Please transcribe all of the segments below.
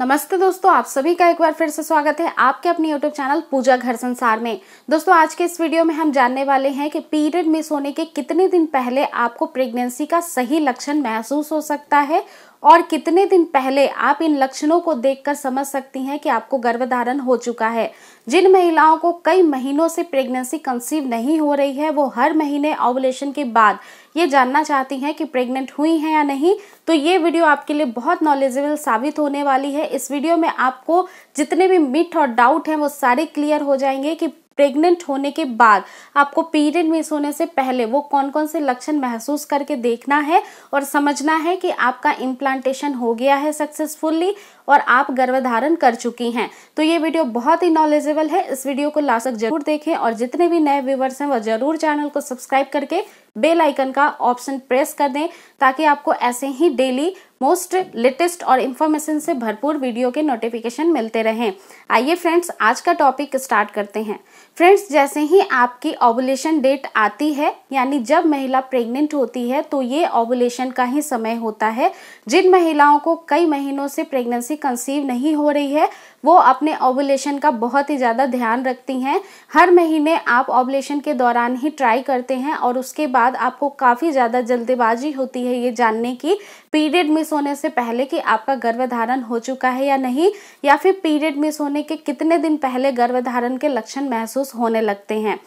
नमस्ते दोस्तों आप सभी का एक बार फिर से स्वागत है आपके अपने यूट्यूब चैनल पूजा घर संसार में दोस्तों आज के इस वीडियो में हम जानने वाले हैं कि पीरियड मिस होने के कितने दिन पहले आपको प्रेगनेंसी का सही लक्षण महसूस हो सकता है और कितने दिन पहले आप इन लक्षणों को देखकर समझ सकती हैं कि आपको गर्भधारण हो चुका है जिन महिलाओं को कई महीनों से प्रेगनेंसी कंसीव नहीं हो रही है वो हर महीने ओवुलेशन के बाद ये जानना चाहती हैं कि प्रेग्नेंट हुई हैं या नहीं तो ये वीडियो आपके लिए बहुत नॉलेजेबल साबित होने वाली है इस वीडियो में आपको जितने भी मिथ और डाउट हैं वो सारे क्लियर हो जाएंगे कि प्रेग्नेंट होने के बाद आपको पीरियड मिस होने से पहले वो कौन कौन से लक्षण महसूस करके देखना है और समझना है कि आपका इम्प्लांटेशन हो गया है सक्सेसफुली और आप गर्भधारण कर चुकी हैं तो ये वीडियो बहुत ही नॉलेजेबल है इस वीडियो को लास्ट तक जरूर देखें और जितने भी नए व्यूवर्स हैं वो जरूर चैनल को सब्सक्राइब करके बेल आइकन का ऑप्शन प्रेस कर दें ताकि आपको ऐसे ही डेली मोस्ट लेटेस्ट और इन्फॉर्मेशन से भरपूर वीडियो के नोटिफिकेशन मिलते रहें आइए फ्रेंड्स आज का टॉपिक स्टार्ट करते हैं फ्रेंड्स जैसे ही आपकी ओवुलेशन डेट आती है यानी जब महिला प्रेग्नेंट होती है तो ये ओवुलेशन का ही समय होता है जिन महिलाओं को कई महीनों से प्रेगनेंसी कंसीव नहीं हो रही है वो अपने ओवुलेशन का बहुत ही ज़्यादा ध्यान रखती हैं हर महीने आप ओवुलेशन के दौरान ही ट्राई करते हैं और उसके बाद आपको काफ़ी ज़्यादा जल्दबाजी होती है ये जानने की पीरियड मिस होने से पहले कि आपका गर्भधारण हो चुका है या नहीं या फिर पीरियड मिस होने के कितने दिन पहले गर्भधारण के लक्षण महसूस होने लगते हैं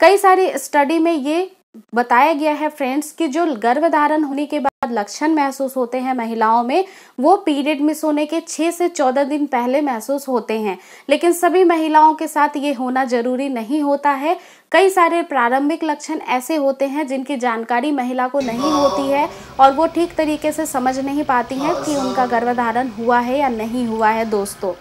कई सारी स्टडी में ये बताया गया है फ्रेंड्स कि जो गर्भधारण होने के बाद लक्षण महसूस होते हैं महिलाओं में वो पीरियड मिस होने के छः से चौदह दिन पहले महसूस होते हैं लेकिन सभी महिलाओं के साथ ये होना जरूरी नहीं होता है कई सारे प्रारंभिक लक्षण ऐसे होते हैं जिनकी जानकारी महिला को नहीं होती है और वो ठीक तरीके से समझ नहीं पाती हैं कि उनका गर्भधारण हुआ है या नहीं हुआ है दोस्तों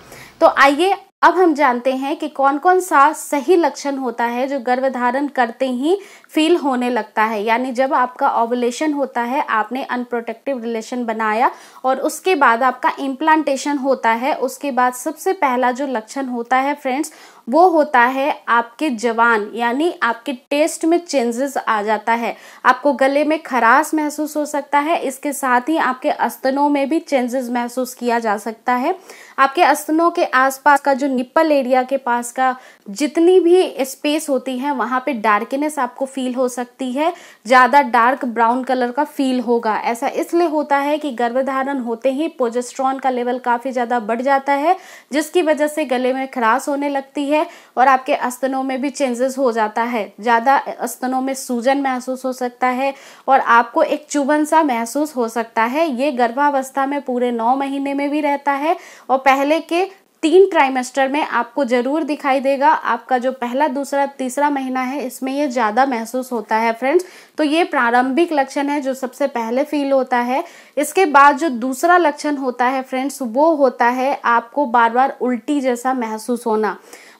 तो आइए अब हम जानते हैं कि कौन कौन सा सही लक्षण होता है जो गर्भधारण करते ही फील होने लगता है यानी जब आपका ओवुलेशन होता है आपने अनप्रोटेक्टिव रिलेशन बनाया और उसके बाद आपका इम्प्लांटेशन होता है उसके बाद सबसे पहला जो लक्षण होता है फ्रेंड्स वो होता है आपके जवान यानी आपके टेस्ट में चेंजेस आ जाता है आपको गले में खराश महसूस हो सकता है इसके साथ ही आपके अस्तनों में भी चेंजेस महसूस किया जा सकता है आपके अस्तनों के आसपास का जो निप्पल एरिया के पास का जितनी भी स्पेस होती है वहाँ पे डार्कनेस आपको फील हो सकती है ज़्यादा डार्क ब्राउन कलर का फील होगा ऐसा इसलिए होता है कि गर्भधारण होते ही पोजेस्ट्रॉन का लेवल काफ़ी ज़्यादा बढ़ जाता है जिसकी वजह से गले में खराश होने लगती है और आपके अस्तनों में भी चेंजेस हो जाता है ज़्यादा अस्तनों में सूजन महसूस हो सकता है और आपको एक चुभन सा महसूस हो सकता है ये गर्भावस्था में पूरे नौ महीने में भी रहता है और पहले के तीन ट्राइमेस्टर में आपको ज़रूर दिखाई देगा आपका जो पहला दूसरा तीसरा महीना है इसमें ये ज़्यादा महसूस होता है फ्रेंड्स तो ये प्रारंभिक लक्षण है जो सबसे पहले फील होता है इसके बाद जो दूसरा लक्षण होता है फ्रेंड्स वो होता है आपको बार बार उल्टी जैसा महसूस होना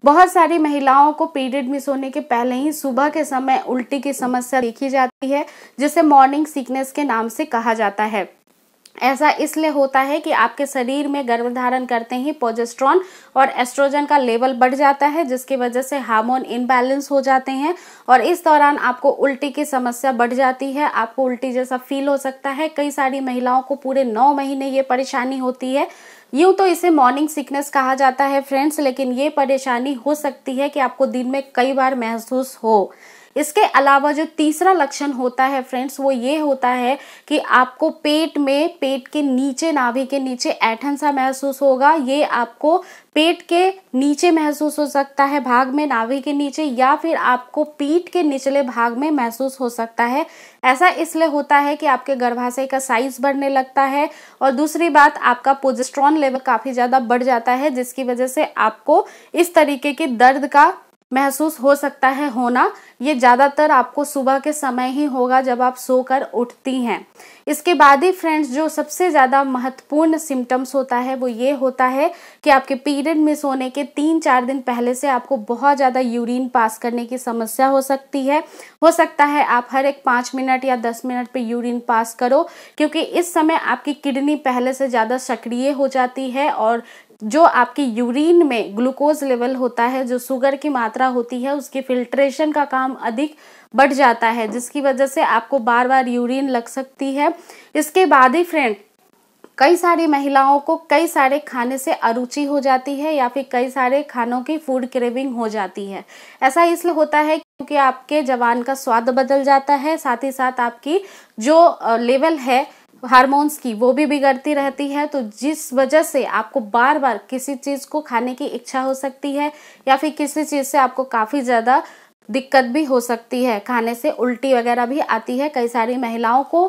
बहुत सारी महिलाओं को पीरियड मिस होने के पहले ही सुबह के समय उल्टी की समस्या देखी जाती है जिसे मॉर्निंग सिकनेस के नाम से कहा जाता है ऐसा इसलिए होता है कि आपके शरीर में गर्भधारण करते ही पोजेस्ट्रॉन और एस्ट्रोजन का लेवल बढ़ जाता है जिसकी वजह से हार्मोन इनबैलेंस हो जाते हैं और इस दौरान आपको उल्टी की समस्या बढ़ जाती है आपको उल्टी जैसा फील हो सकता है कई सारी महिलाओं को पूरे नौ महीने ये परेशानी होती है यूँ तो इसे मॉर्निंग सिकनेस कहा जाता है फ्रेंड्स लेकिन ये परेशानी हो सकती है कि आपको दिन में कई बार महसूस हो इसके अलावा जो तीसरा लक्षण होता है फ्रेंड्स वो ये होता है कि आपको पेट में पेट के नीचे नाभि के नीचे ऐठन सा महसूस होगा ये आपको पेट के नीचे महसूस हो सकता है भाग में नाभि के नीचे या फिर आपको पीठ के निचले भाग में महसूस हो सकता है ऐसा इसलिए होता है कि आपके गर्भाशय का साइज बढ़ने लगता है और दूसरी बात आपका पोजेस्ट्रॉन लेवल काफ़ी ज़्यादा बढ़ जाता है जिसकी वजह से आपको इस तरीके के दर्द का महसूस हो सकता है होना ये ज़्यादातर आपको सुबह के समय ही होगा जब आप सोकर उठती हैं इसके बाद ही फ्रेंड्स जो सबसे ज़्यादा महत्वपूर्ण सिम्टम्स होता है वो ये होता है कि आपके पीरियड मिस होने के तीन चार दिन पहले से आपको बहुत ज़्यादा यूरिन पास करने की समस्या हो सकती है हो सकता है आप हर एक पाँच मिनट या दस मिनट पर यूरिन पास करो क्योंकि इस समय आपकी किडनी पहले से ज़्यादा सक्रिय हो जाती है और जो आपकी यूरिन में ग्लूकोज लेवल होता है जो शुगर की मात्रा होती है उसकी फिल्ट्रेशन का काम अधिक बढ़ जाता है जिसकी वजह से आपको बार बार यूरिन लग सकती है इसके बाद ही फ्रेंड कई सारी महिलाओं को कई सारे खाने से अरुचि हो जाती है या फिर कई सारे खानों की फूड क्रेविंग हो जाती है ऐसा इसलिए होता है क्योंकि आपके जवान का स्वाद बदल जाता है साथ ही साथ आपकी जो लेवल है हार्मोन्स की वो भी बिगड़ती रहती है तो जिस वजह से आपको बार बार किसी चीज़ को खाने की इच्छा हो सकती है या फिर किसी चीज़ से आपको काफ़ी ज़्यादा दिक्कत भी हो सकती है खाने से उल्टी वगैरह भी आती है कई सारी महिलाओं को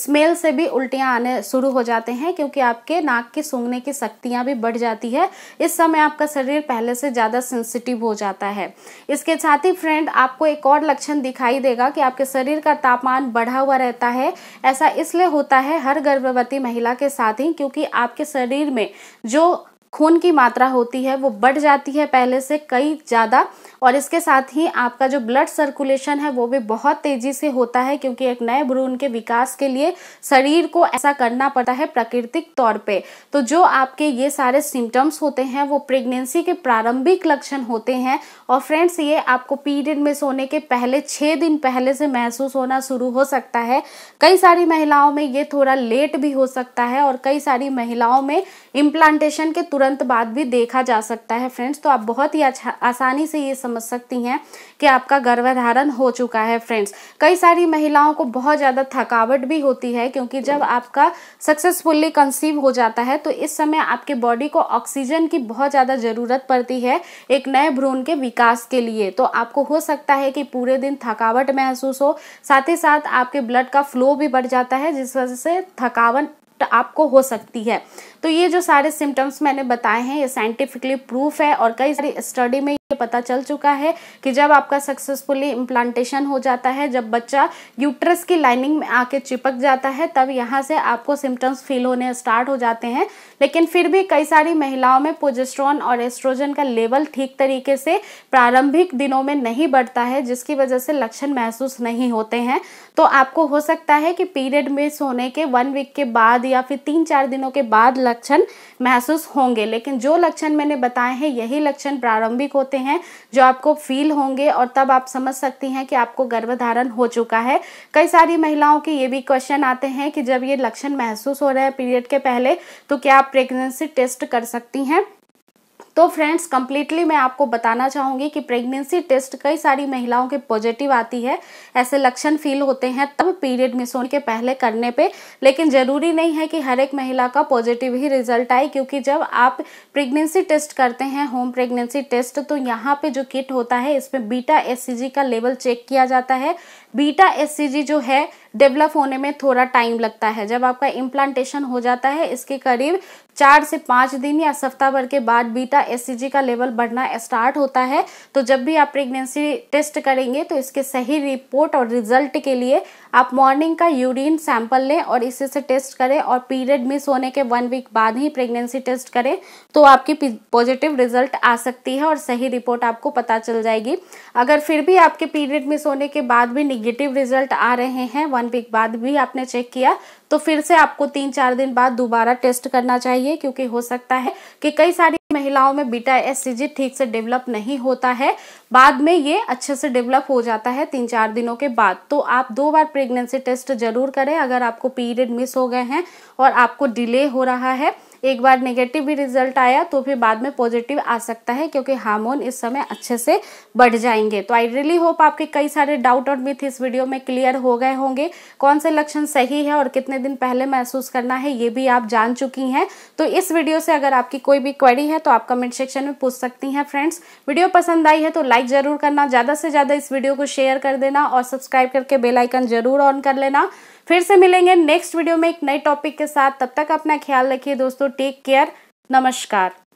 स्मेल से भी उल्टियाँ आने शुरू हो जाते हैं क्योंकि आपके नाक के सूंघने की शक्तियाँ भी बढ़ जाती है इस समय आपका शरीर पहले से ज़्यादा सेंसिटिव हो जाता है इसके साथ ही फ्रेंड आपको एक और लक्षण दिखाई देगा कि आपके शरीर का तापमान बढ़ा हुआ रहता है ऐसा इसलिए होता है हर गर्भवती महिला के साथ ही क्योंकि आपके शरीर में जो खून की मात्रा होती है वो बढ़ जाती है पहले से कई ज़्यादा और इसके साथ ही आपका जो ब्लड सर्कुलेशन है वो भी बहुत तेज़ी से होता है क्योंकि एक नए भ्रूण के विकास के लिए शरीर को ऐसा करना पड़ता है प्राकृतिक तौर पे तो जो आपके ये सारे सिम्टम्स होते हैं वो प्रेगनेंसी के प्रारंभिक लक्षण होते हैं और फ्रेंड्स ये आपको पीरियड में सोने के पहले छः दिन पहले से महसूस होना शुरू हो सकता है कई सारी महिलाओं में ये थोड़ा लेट भी हो सकता है और कई सारी महिलाओं में इम्प्लांटेशन के तुरंत बाद भी देखा जा सकता है फ्रेंड्स तो आप बहुत ही अच्छा आसानी से ये समझ सकती हैं कि आपका गर्भधारण हो चुका है फ्रेंड्स कई सारी महिलाओं को बहुत ज़्यादा थकावट भी होती है क्योंकि जब आपका सक्सेसफुल्ली कंसीव हो जाता है तो इस समय आपके बॉडी को ऑक्सीजन की बहुत ज़्यादा ज़रूरत पड़ती है एक नए भ्रूण के विकास के लिए तो आपको हो सकता है कि पूरे दिन थकावट महसूस हो साथ ही साथ आपके ब्लड का फ्लो भी बढ़ जाता है जिस वजह से थकावट आपको हो सकती है तो ये जो सारे सिम्टम्स मैंने बताए हैं ये साइंटिफिकली प्रूफ है और कई सारी स्टडी में ये पता चल चुका है कि जब आपका सक्सेसफुली इम्प्लांटेशन हो जाता है जब बच्चा यूट्रस की लाइनिंग में आके चिपक जाता है तब यहाँ से आपको सिम्टम्स फील होने स्टार्ट हो जाते हैं लेकिन फिर भी कई सारी महिलाओं में पोजेस्ट्रॉन और एस्ट्रोजन का लेवल ठीक तरीके से प्रारंभिक दिनों में नहीं बढ़ता है जिसकी वजह से लक्षण महसूस नहीं होते हैं तो आपको हो सकता है कि पीरियड मिस होने के वन वीक के बाद या फिर तीन चार दिनों के बाद लक्षण महसूस होंगे लेकिन जो लक्षण मैंने बताए हैं यही लक्षण प्रारंभिक होते हैं जो आपको फील होंगे और तब आप समझ सकती हैं कि आपको गर्भधारण हो चुका है कई सारी महिलाओं के ये भी क्वेश्चन आते हैं कि जब ये लक्षण महसूस हो रहा है पीरियड के पहले तो क्या आप प्रेगनेंसी टेस्ट कर सकती हैं तो फ्रेंड्स कम्प्लीटली मैं आपको बताना चाहूँगी कि प्रेगनेंसी टेस्ट कई सारी महिलाओं के पॉजिटिव आती है ऐसे लक्षण फील होते हैं तब पीरियड मिस होने के पहले करने पे लेकिन ज़रूरी नहीं है कि हर एक महिला का पॉजिटिव ही रिजल्ट आए क्योंकि जब आप प्रेगनेंसी टेस्ट करते हैं होम प्रेगनेंसी टेस्ट तो यहाँ पे जो किट होता है इसमें बीटा एस का लेवल चेक किया जाता है बीटा एस जो है डेवलप होने में थोड़ा टाइम लगता है जब आपका इम्प्लांटेशन हो जाता है इसके करीब चार से पाँच दिन या सप्ताह भर के बाद बीटा एस का लेवल बढ़ना स्टार्ट होता है तो जब भी आप प्रेगनेंसी टेस्ट करेंगे तो इसके सही रिपोर्ट और रिजल्ट के लिए आप मॉर्निंग का यूरिन सैंपल लें और इसी से टेस्ट करें और पीरियड मिस होने के वन वीक बाद ही प्रेगनेंसी टेस्ट करें तो आपकी पॉजिटिव रिजल्ट आ सकती है और सही रिपोर्ट आपको पता चल जाएगी अगर फिर भी आपके पीरियड मिस होने के बाद भी निगेटिव रिजल्ट आ रहे हैं वन वीक बाद भी आपने चेक किया तो फिर से आपको तीन चार दिन बाद दोबारा टेस्ट करना चाहिए क्योंकि हो सकता है कि कई सारी महिलाओं में बीटा एस ठीक से डेवलप नहीं होता है बाद में ये अच्छे से डेवलप हो जाता है तीन चार दिनों के बाद तो आप दो बार प्रेगनेंसी टेस्ट जरूर करें अगर आपको पीरियड मिस हो गए हैं और आपको डिले हो रहा है एक बार नेगेटिव भी रिजल्ट आया तो फिर बाद में पॉजिटिव आ सकता है क्योंकि हार्मोन इस समय अच्छे से बढ़ जाएंगे तो आई रियली होप आपके कई सारे डाउट और मिथ इस वीडियो में क्लियर हो गए होंगे कौन से लक्षण सही है और कितने दिन पहले महसूस करना है ये भी आप जान चुकी हैं तो इस वीडियो से अगर आपकी कोई भी क्वेरी है तो आप कमेंट सेक्शन में पूछ सकती हैं फ्रेंड्स वीडियो पसंद आई है तो लाइक ज़रूर करना ज़्यादा से ज़्यादा इस वीडियो को शेयर कर देना और सब्सक्राइब करके बेलाइकन ज़रूर ऑन कर लेना फिर से मिलेंगे नेक्स्ट वीडियो में एक नए टॉपिक के साथ तब तक अपना ख्याल रखिए दोस्तों टेक केयर नमस्कार